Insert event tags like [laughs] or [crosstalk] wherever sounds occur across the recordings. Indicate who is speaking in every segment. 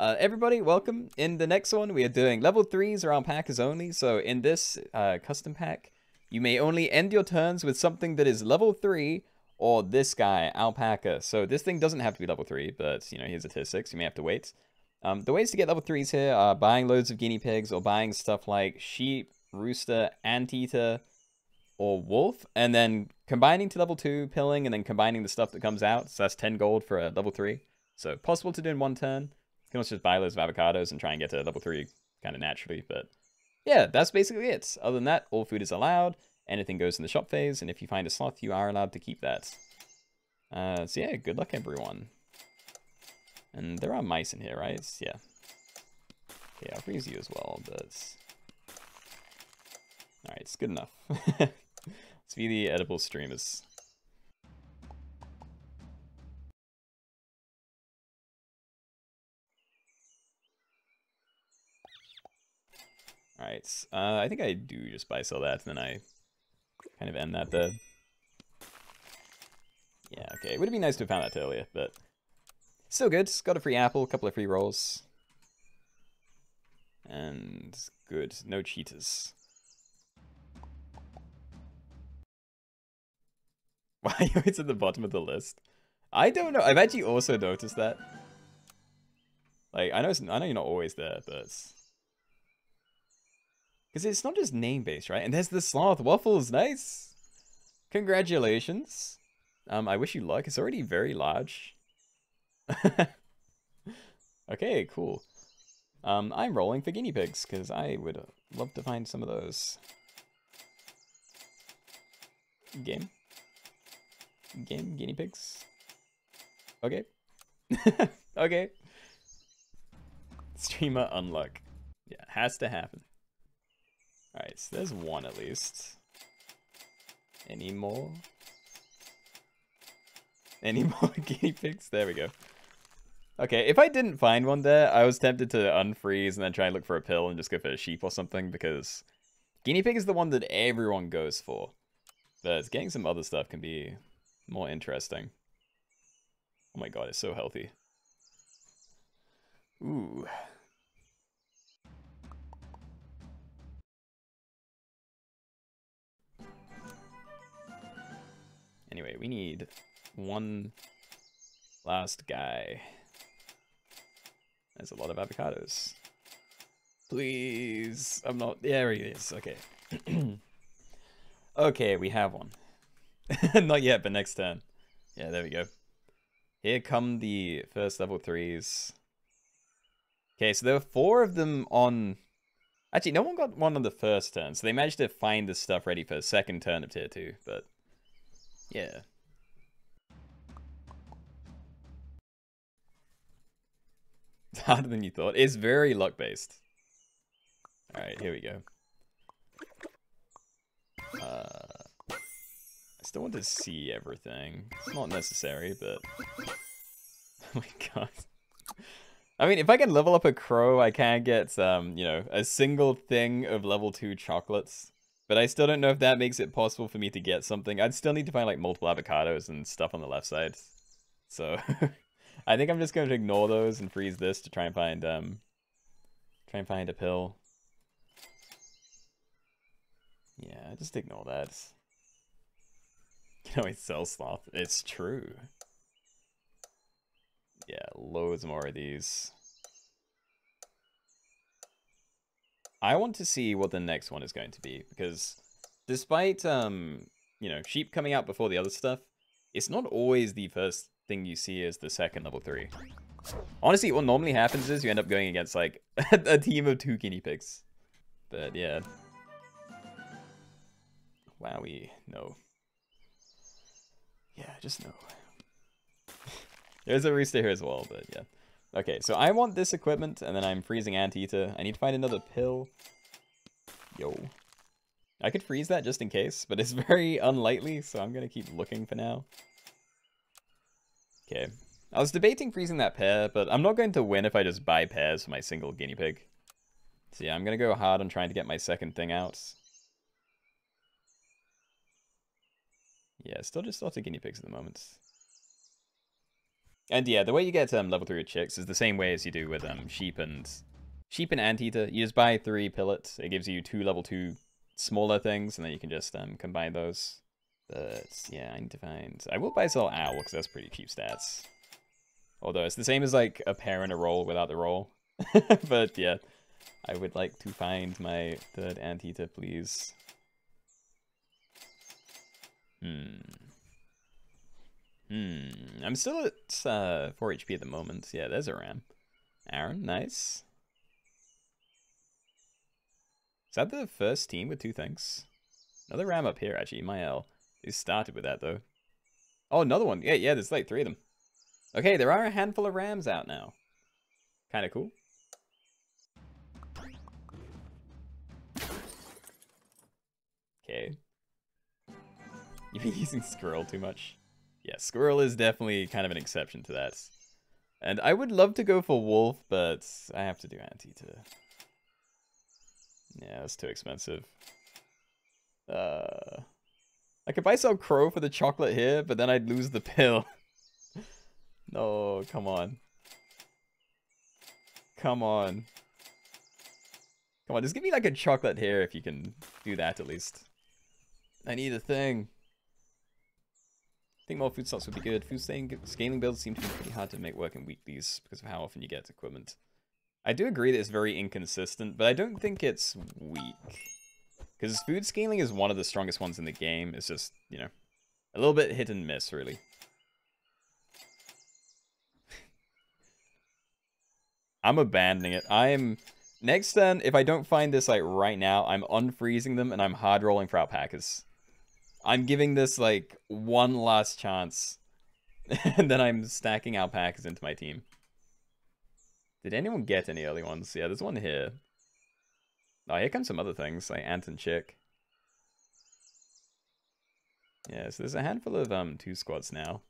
Speaker 1: Uh, everybody, welcome. In the next one, we are doing level 3s around packers only, so in this uh, custom pack, you may only end your turns with something that is level 3 or this guy, alpaca. So this thing doesn't have to be level 3, but, you know, here's a tier 6, you may have to wait. Um, the ways to get level 3s here are buying loads of guinea pigs or buying stuff like sheep, rooster, anteater, or wolf, and then combining to level 2, pilling, and then combining the stuff that comes out. So that's 10 gold for a level 3. So possible to do in one turn can just buy loads of avocados and try and get to level three kind of naturally. But yeah, that's basically it. Other than that, all food is allowed. Anything goes in the shop phase, and if you find a sloth, you are allowed to keep that. Uh, so yeah, good luck everyone. And there are mice in here, right? Yeah. Yeah, I'll freeze you as well, but... Alright, it's good enough. Let's be the edible streamers. right. Uh, I think I do just buy sell that, and then I kind of end that The Yeah, okay. Would it be nice to have found that earlier, but still good. Got a free apple, a couple of free rolls. And good. No cheaters. [laughs] Why it's at the bottom of the list? I don't know. I've actually also noticed that. Like, I know, I know you're not always there, but... It's... Because it's not just name-based, right? And there's the sloth waffles. Nice. Congratulations. Um, I wish you luck. It's already very large. [laughs] okay, cool. Um, I'm rolling for guinea pigs, because I would love to find some of those. Game. Game, guinea pigs. Okay. [laughs] okay. Streamer unluck. Yeah, has to happen. Alright, so there's one at least. Any more? Any [laughs] more guinea pigs? There we go. Okay, if I didn't find one there, I was tempted to unfreeze and then try and look for a pill and just go for a sheep or something because guinea pig is the one that everyone goes for. But getting some other stuff can be more interesting. Oh my god, it's so healthy. Ooh, Anyway, we need one last guy. There's a lot of avocados. Please, I'm not, there he is, okay. [clears throat] okay, we have one. [laughs] not yet, but next turn. Yeah, there we go. Here come the first level threes. Okay, so there were four of them on... Actually, no one got one on the first turn, so they managed to find the stuff ready for the second turn of tier two, but... Yeah. It's [laughs] harder than you thought. It's very luck based. Alright, here we go. Uh, I still want to see everything. It's not necessary, but... [laughs] Oh my god. I mean, if I can level up a crow, I can get, um, you know, a single thing of level 2 chocolates. But I still don't know if that makes it possible for me to get something. I'd still need to find like multiple avocados and stuff on the left side. So [laughs] I think I'm just going to ignore those and freeze this to try and find um try and find a pill. Yeah, just ignore that. [laughs] You can always sell sloth. It's true. Yeah, loads more of these. I want to see what the next one is going to be because despite um, you know, sheep coming out before the other stuff, it's not always the first thing you see is the second level three. Honestly, what normally happens is you end up going against like [laughs] a team of two guinea pigs. But yeah. Wowie, no. Yeah, just no. [laughs] There's a rooster here as well, but yeah. Okay, so I want this equipment, and then I'm freezing Anteater. I need to find another pill. Yo. I could freeze that just in case, but it's [laughs] very unlikely, so I'm going to keep looking for now. Okay. I was debating freezing that pair, but I'm not going to win if I just buy pairs for my single guinea pig. So yeah, I'm going to go hard on trying to get my second thing out. Yeah, still just lots of guinea pigs at the moment. And yeah, the way you get um, level 3 with chicks is the same way as you do with um, sheep and sheep and anteater. You just buy three pellets. It gives you two level 2 smaller things, and then you can just um, combine those. But yeah, I need to find... I will buy a little owl, because that's pretty cheap stats. Although it's the same as like a pair and a roll without the roll. [laughs] but yeah, I would like to find my third anteater, please. Hmm. Hmm. I'm still at uh, 4 HP at the moment. Yeah, there's a ram. Aaron, nice. Is that the first team with two things? Another ram up here, actually. My L. Who started with that, though? Oh, another one. Yeah, yeah, there's like three of them. Okay, there are a handful of rams out now. Kind of cool. Okay. [laughs] You've been using scroll too much yeah, squirrel is definitely kind of an exception to that. And I would love to go for wolf, but I have to do anteater. Yeah, it's too expensive. Uh, I could buy some crow for the chocolate here, but then I'd lose the pill. [laughs] no, come on. Come on. Come on, just give me like a chocolate here if you can do that at least. I need a thing think more food stocks would be good. Food scaling builds seem to be pretty hard to make work in weeklies because of how often you get equipment. I do agree that it's very inconsistent, but I don't think it's weak. Because food scaling is one of the strongest ones in the game. It's just, you know, a little bit hit and miss, really. [laughs] I'm abandoning it. I'm... Next turn, if I don't find this, like, right now, I'm unfreezing them and I'm hard rolling for alpacas. I'm giving this like one last chance. [laughs] and then I'm stacking alpacas into my team. Did anyone get any early ones? Yeah, there's one here. Oh, here comes some other things, like ant and chick. Yeah, so there's a handful of um two squads now.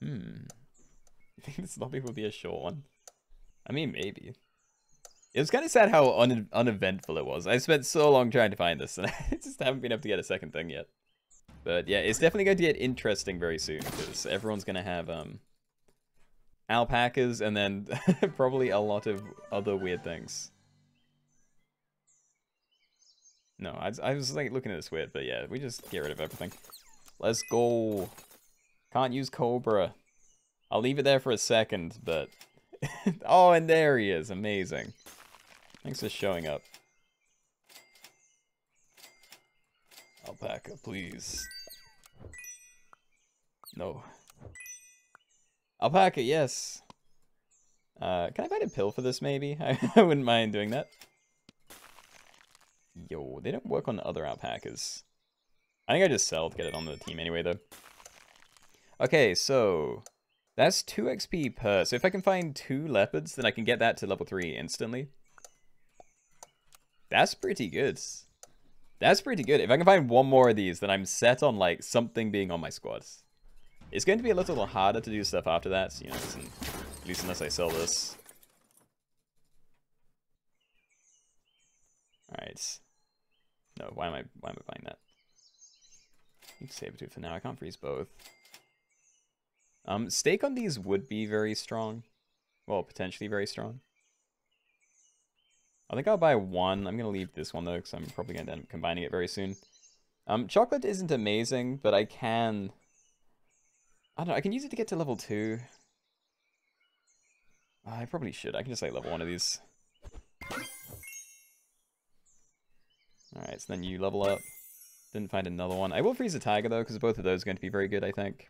Speaker 1: Hmm. [laughs] I think this lobby will be a short one. I mean, maybe. It was kind of sad how un uneventful it was. I spent so long trying to find this, and [laughs] I just haven't been able to get a second thing yet. But yeah, it's definitely going to get interesting very soon, because everyone's going to have um, alpacas and then [laughs] probably a lot of other weird things. No, I, I was like looking at this weird, but yeah, we just get rid of everything. Let's go. Can't use Cobra. I'll leave it there for a second, but... [laughs] oh, and there he is. Amazing. Thanks for showing up. Alpaca, please. No. Alpaca, yes. Uh, can I buy a pill for this, maybe? I, [laughs] I wouldn't mind doing that. Yo, they don't work on other alpacas. I think I just sell to get it on the team anyway, though. Okay, so... That's 2 XP per. So if I can find two leopards, then I can get that to level 3 instantly. That's pretty good. That's pretty good. If I can find one more of these, then I'm set on like something being on my squad. It's going to be a little harder to do stuff after that, you know, at least unless I sell this. Alright. No, why am I why am I buying that? You can save it for now. I can't freeze both. Um, stake on these would be very strong. Well, potentially very strong. I think I'll buy one. I'm going to leave this one, though, because I'm probably going to end up combining it very soon. Um, chocolate isn't amazing, but I can... I don't know, I can use it to get to level 2. I probably should. I can just, like, level one of these. Alright, so then you level up. Didn't find another one. I will freeze a tiger, though, because both of those are going to be very good, I think.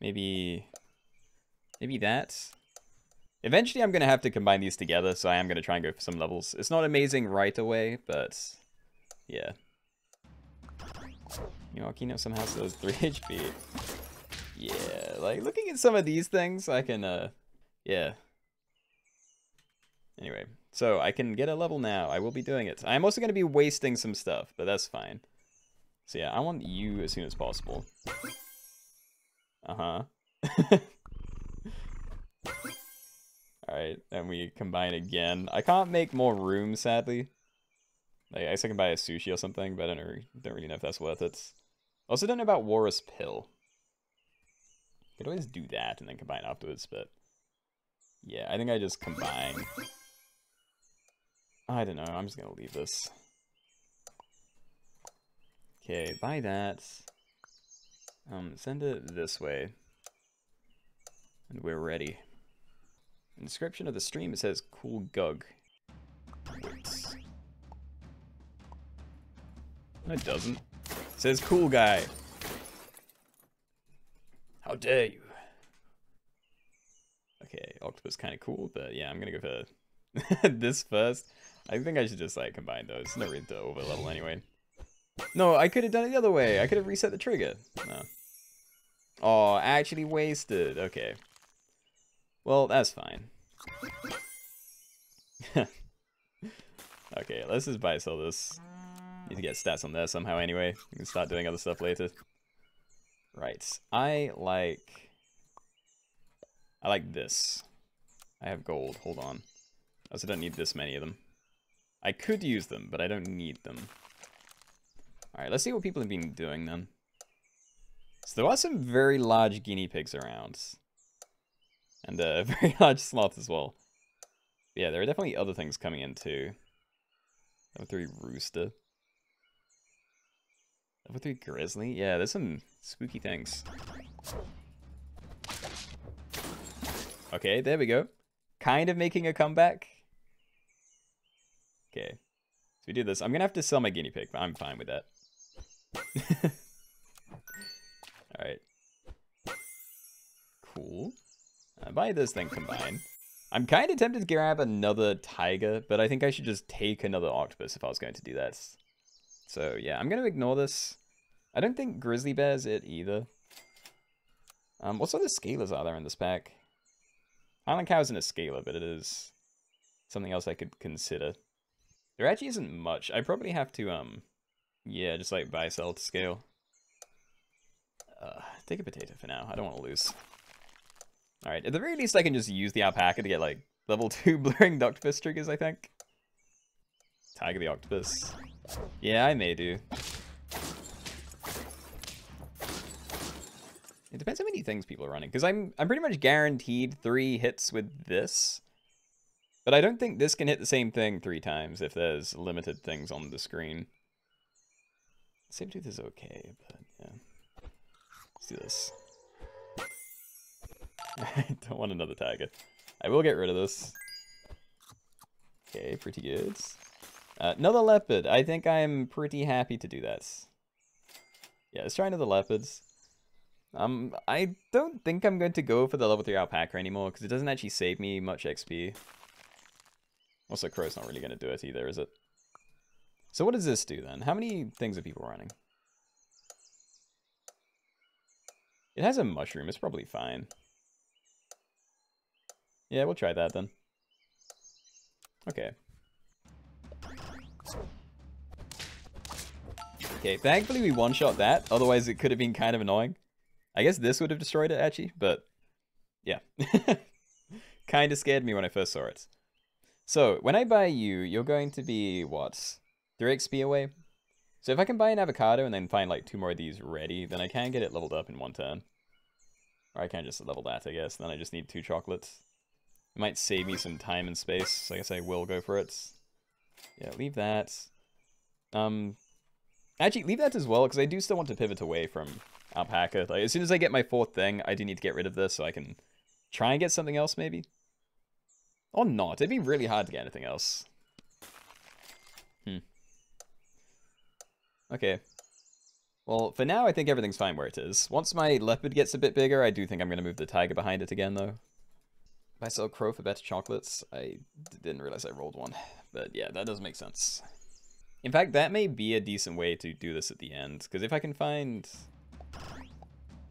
Speaker 1: Maybe... Maybe that. Eventually, I'm going to have to combine these together, so I am going to try and go for some levels. It's not amazing right away, but yeah. You know, Kino somehow still has 3 HP. [laughs] Yeah, like, looking at some of these things, I can, uh, yeah. Anyway, so I can get a level now. I will be doing it. I'm also going to be wasting some stuff, but that's fine. So yeah, I want you as soon as possible. Uh-huh. [laughs] Alright, and we combine again. I can't make more room, sadly. Like, I guess I can buy a sushi or something, but I don't, re don't really know if that's worth it. Also don't know about Warus Pill. I could always do that and then combine afterwards, but... Yeah, I think I just combine. I don't know, I'm just gonna leave this. Okay, buy that. Um, send it this way. And we're ready. In the description of the stream it says cool gug. Wits. No, it doesn't. It says cool guy. How dare you? Okay, octopus kind of cool, but yeah, I'm gonna go for [laughs] this first. I think I should just like combine those. no reason to over level anyway. No, I could have done it the other way. I could have reset the trigger. No. Oh, actually wasted. Okay. Well, that's fine. [laughs] okay, let's just buy all this. Need to get stats on there somehow anyway. We can start doing other stuff later. Right, I like... I like this. I have gold, hold on. I also don't need this many of them. I could use them, but I don't need them. Alright, let's see what people have been doing then. So there are some very large guinea pigs around and uh, a [laughs] very large sloth as well. yeah, there are definitely other things coming in too. Level 3 rooster. Level 3 grizzly? Yeah, there's some spooky things. Okay, there we go. Kind of making a comeback. Okay. So we do this. I'm going to have to sell my guinea pig, but I'm fine with that. [laughs] Alright. Cool. I buy this thing combined. I'm kind of tempted to grab another tiger, but I think I should just take another octopus if I was going to do that. So yeah, I'm going to ignore this. I don't think grizzly bear's it either. Um, what sort of scalers are there in this pack? Island cow isn't a scaler, but it is something else I could consider. There actually isn't much. I probably have to, um, yeah, just like buy sell to scale. Uh, take a potato for now. I don't want to lose. Alright, at the very least I can just use the alpaca to get like level [laughs] 2 Blurring Octopus triggers, I think. Tiger the Octopus. Yeah, I may do. It depends how many things people are running, because I'm I'm pretty much guaranteed three hits with this. But I don't think this can hit the same thing three times if there's limited things on the screen. Same tooth is okay, but yeah. Let's do this. I [laughs] don't want another target. I will get rid of this. Okay, pretty good. Uh, another leopard. I think I'm pretty happy to do that. Yeah, let's try another leopards. Um, I don't think I'm going to go for the level 3 alpaca anymore, because it doesn't actually save me much XP. Also, crow's not really going to do it either, is it? So what does this do then? How many things are people running? It has a mushroom, it's probably fine. Yeah, we'll try that then. Okay. Okay, thankfully we one-shot that, otherwise it could have been kind of annoying. I guess this would have destroyed it, actually, but... Yeah. [laughs] kind of scared me when I first saw it. So, when I buy you, you're going to be, what, 3 XP away? So if I can buy an avocado and then find like two more of these ready, then I can get it leveled up in one turn. Or I can just level that, I guess. Then I just need two chocolates. It might save me some time and space. so I guess I will go for it. Yeah, leave that. Um, actually, leave that as well, because I do still want to pivot away from Alpaca. Like, as soon as I get my fourth thing, I do need to get rid of this so I can try and get something else, maybe? Or not. It'd be really hard to get anything else. Hmm. Okay. Well, for now, I think everything's fine where it is. Once my leopard gets a bit bigger, I do think I'm going to move the tiger behind it again, though. If I sell Crow for better chocolates, I didn't realize I rolled one. But yeah, that does make sense. In fact, that may be a decent way to do this at the end, because if I can find...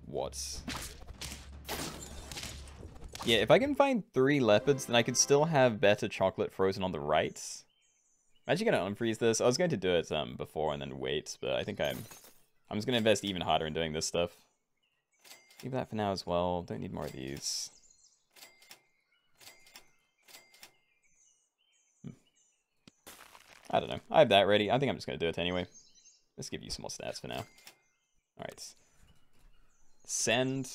Speaker 1: What? Yeah, if I can find three leopards, then I could still have better chocolate frozen on the right. I'm actually going to unfreeze this. I was going to do it um, before and then wait, but I think I'm... I'm just going to invest even harder in doing this stuff. Leave that for now as well. Don't need more of these. I don't know. I have that ready. I think I'm just going to do it anyway. Let's give you some more stats for now. Alright. Send.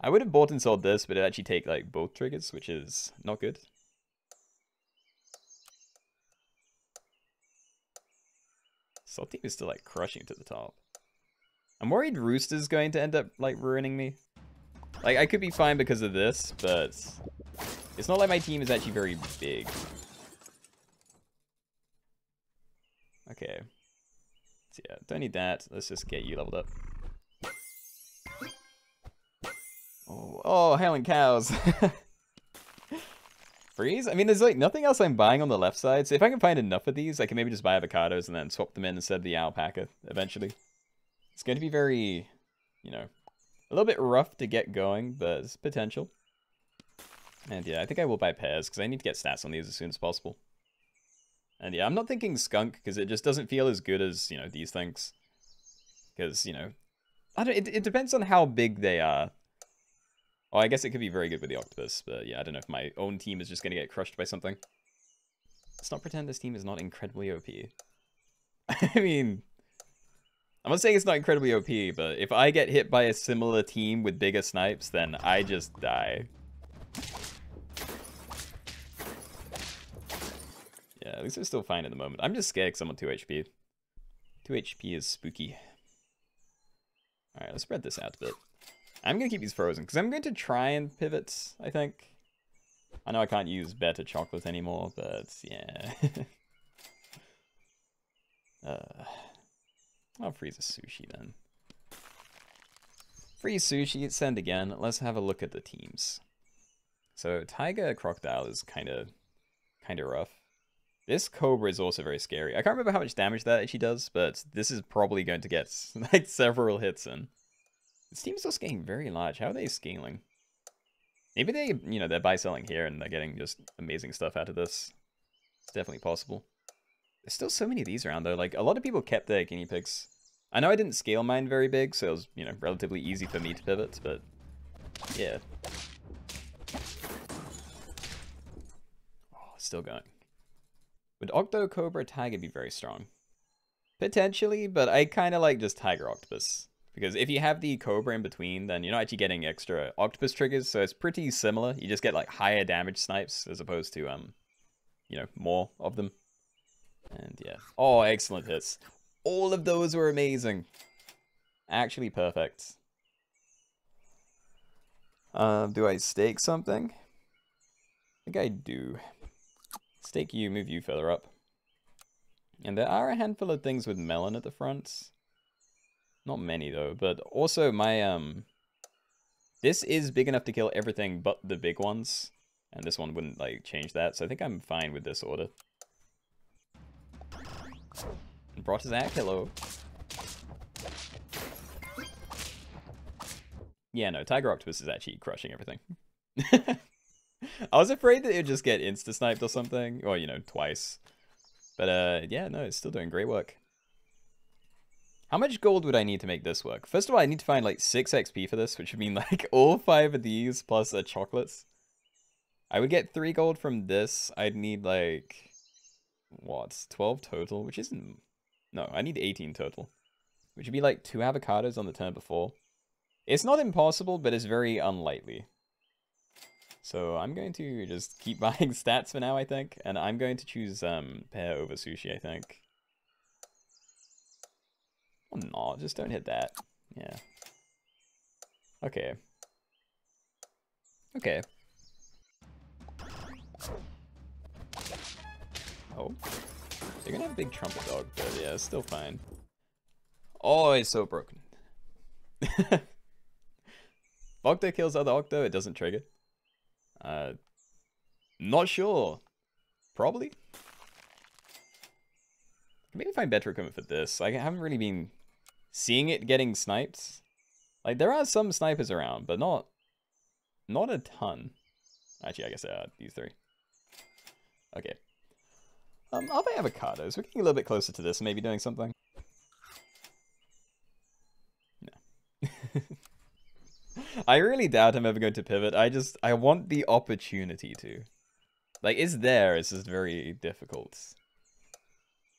Speaker 1: I would have bought and sold this, but it actually take like both triggers, which is not good. Salt Team is still like crushing to the top. I'm worried Rooster's going to end up like ruining me. Like I could be fine because of this, but it's not like my team is actually very big. Okay. So yeah, don't need that. Let's just get you leveled up. Oh, oh hailing cows. [laughs] Freeze? I mean, there's like nothing else I'm buying on the left side. So if I can find enough of these, I can maybe just buy avocados and then swap them in instead of the alpaca eventually. It's going to be very, you know, a little bit rough to get going, but it's potential. And yeah, I think I will buy pears because I need to get stats on these as soon as possible. And yeah, I'm not thinking skunk because it just doesn't feel as good as, you know, these things. Because, you know, I don't, it, it depends on how big they are. Oh, I guess it could be very good with the octopus, but yeah, I don't know if my own team is just going to get crushed by something. Let's not pretend this team is not incredibly OP. [laughs] I mean, I'm not saying it's not incredibly OP, but if I get hit by a similar team with bigger snipes, then I just die. Yeah, at least i are still fine at the moment. I'm just scared because I'm on 2 HP. 2 HP is spooky. Alright, let's spread this out a bit. I'm going to keep these frozen because I'm going to try and pivot, I think. I know I can't use better chocolate anymore, but yeah. [laughs] uh, I'll freeze a sushi then. Free sushi, send again. Let's have a look at the teams. So Tiger Crocodile is kind of kind of rough. This Cobra is also very scary. I can't remember how much damage that actually does, but this is probably going to get [laughs] like several hits in. This team is also getting very large. How are they scaling? Maybe they, you know, they're buy selling here and they're getting just amazing stuff out of this. It's definitely possible. There's still so many of these around though. Like a lot of people kept their guinea pigs. I know I didn't scale mine very big, so it was, you know, relatively easy for me to pivot, but yeah. Oh, still going. Would Octo Cobra Tiger be very strong? Potentially, but I kind of like just Tiger Octopus. Because if you have the Cobra in between, then you're not actually getting extra Octopus triggers, so it's pretty similar. You just get like higher damage snipes as opposed to, um, you know, more of them. And yeah. Oh, excellent hits. All of those were amazing. Actually perfect. Um, do I stake something? I think I do. Stake you, move you further up. And there are a handful of things with melon at the front. Not many though, but also my, um... This is big enough to kill everything but the big ones. And this one wouldn't, like, change that, so I think I'm fine with this order. brought his act, hello. Yeah, no, Tiger Octopus is actually crushing everything. [laughs] [laughs] I was afraid that it would just get insta sniped or something. Or, you know, twice. But uh, yeah, no, it's still doing great work. How much gold would I need to make this work? First of all, I need to find like 6 XP for this, which would mean [laughs] like all 5 of these plus the chocolates. I would get 3 gold from this. I'd need like, what, 12 total, which isn't... No, I need 18 total. Which would be like 2 avocados on the turn before. It's not impossible, but it's very unlikely. So I'm going to just keep [laughs] buying stats for now, I think, and I'm going to choose um, Pear over Sushi, I think. Oh, no, just don't hit that. Yeah. Okay. Okay. Oh. They're gonna have a big trumpet dog, but yeah, it's still fine. Oh, it's so broken. [laughs] Octo kills other Octo, it doesn't trigger. Uh, not sure. Probably. Maybe find better equipment for this. I haven't really been seeing it getting sniped. Like, there are some snipers around, but not not a ton. Actually, I guess are these three. Okay. Um, I'll buy avocados. We're getting a little bit closer to this, maybe doing something. No. [laughs] I really doubt I'm ever going to pivot. I just I want the opportunity to. Like it's there, it's just very difficult.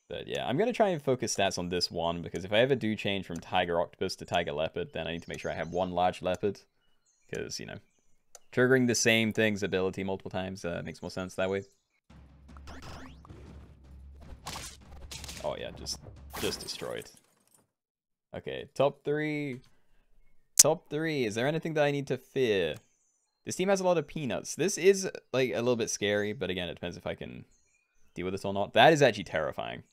Speaker 1: But yeah, I'm going to try and focus stats on this one, because if I ever do change from Tiger Octopus to Tiger Leopard, then I need to make sure I have one large leopard. Because, you know, triggering the same thing's ability multiple times uh, makes more sense that way. Oh yeah, just just destroyed. Okay, top three. Top three. Is there anything that I need to fear? This team has a lot of peanuts. This is like a little bit scary, but again, it depends if I can deal with this or not. That is actually terrifying.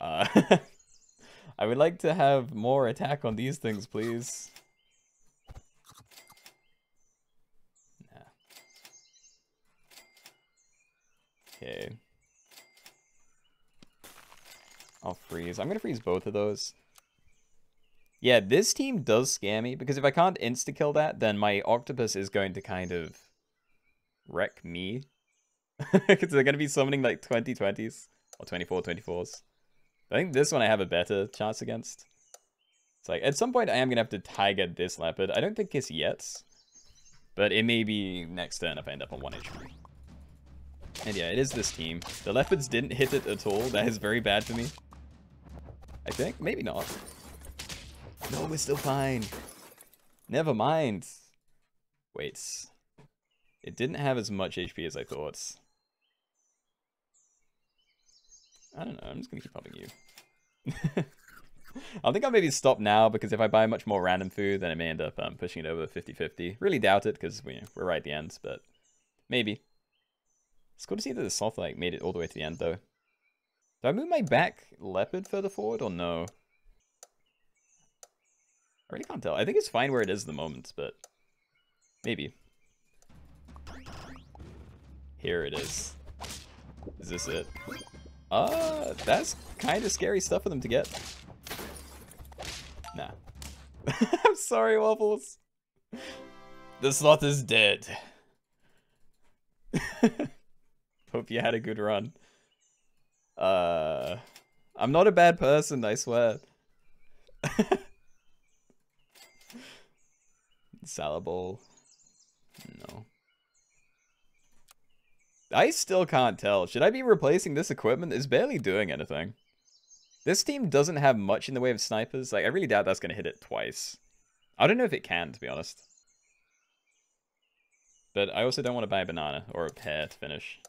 Speaker 1: Uh, [laughs] I would like to have more attack on these things, please. Nah. Okay. I'll freeze. I'm going to freeze both of those. Yeah, this team does scare me, because if I can't insta-kill that, then my Octopus is going to kind of wreck me. Because [laughs] they're going to be summoning like 2020s or 24 24s. I think this one I have a better chance against. It's like, at some point I am going to have to Tiger this Leopard. I don't think it's yet, but it may be next turn if I end up on 1 HP. And yeah, it is this team. The Leopards didn't hit it at all. That is very bad for me. I think. Maybe not. No, we're still fine. Never mind. Wait. It didn't have as much HP as I thought. I don't know, I'm just gonna keep helping you. [laughs] I think I'll maybe stop now because if I buy much more random food, then I may end up um, pushing it over 50-50. Really doubt it because we, are right at the end, but maybe. It's cool to see that the Soft like made it all the way to the end, though. Do I move my back leopard further forward or no? Raycon Tail. I think it's fine where it is at the moment, but maybe. Here it is. Is this it? Uh, that's kind of scary stuff for them to get. Nah. [laughs] I'm sorry, Waffles. The sloth is dead. [laughs] Hope you had a good run. Uh, I'm not a bad person, I swear. [laughs] Salable. No. I still can't tell. Should I be replacing this equipment? It's barely doing anything. This team doesn't have much in the way of snipers. Like, I really doubt that's going to hit it twice. I don't know if it can, to be honest. But I also don't want to buy a banana or a pear to finish.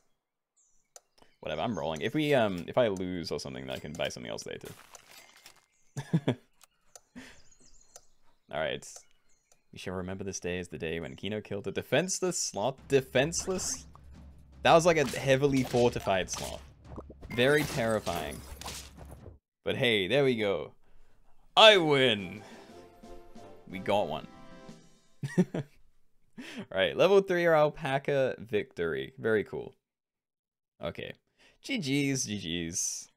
Speaker 1: Whatever, I'm rolling. If we, um, if I lose or something, then I can buy something else later. [laughs] Alright. We shall remember this day as the day when Kino killed a defenseless sloth. Defenseless? That was like a heavily fortified sloth. Very terrifying. But hey, there we go. I win! We got one. Alright, [laughs] level 3 alpaca victory. Very cool. Okay. GG's, GG's.